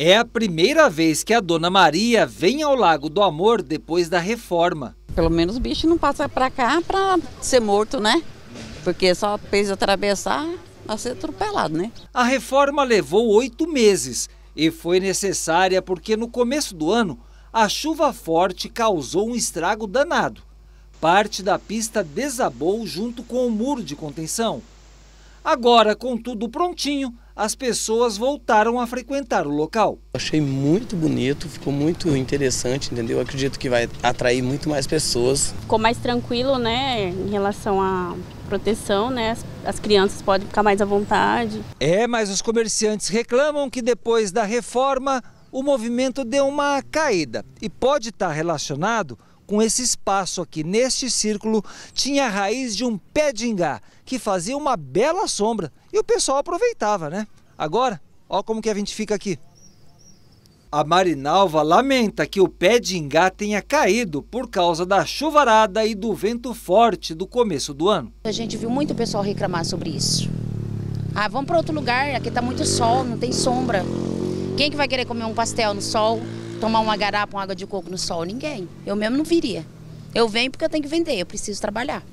É a primeira vez que a Dona Maria vem ao Lago do Amor depois da reforma. Pelo menos o bicho não passa para cá para ser morto, né? Porque só fez atravessar a ser atropelado, né? A reforma levou oito meses e foi necessária porque no começo do ano a chuva forte causou um estrago danado. Parte da pista desabou junto com o muro de contenção. Agora, com tudo prontinho, as pessoas voltaram a frequentar o local. Achei muito bonito, ficou muito interessante, entendeu? Acredito que vai atrair muito mais pessoas. Ficou mais tranquilo, né, em relação à proteção, né? As, as crianças podem ficar mais à vontade. É, mas os comerciantes reclamam que depois da reforma o movimento deu uma caída e pode estar relacionado com esse espaço aqui, neste círculo, tinha a raiz de um pé de ingá, que fazia uma bela sombra. E o pessoal aproveitava, né? Agora, ó como que a gente fica aqui. A Marinalva lamenta que o pé de ingá tenha caído por causa da chuvarada e do vento forte do começo do ano. A gente viu muito pessoal reclamar sobre isso. Ah, vamos para outro lugar, aqui está muito sol, não tem sombra. Quem que vai querer comer um pastel no sol? tomar uma garapa, uma água de coco no sol, ninguém. Eu mesmo não viria. Eu venho porque eu tenho que vender, eu preciso trabalhar.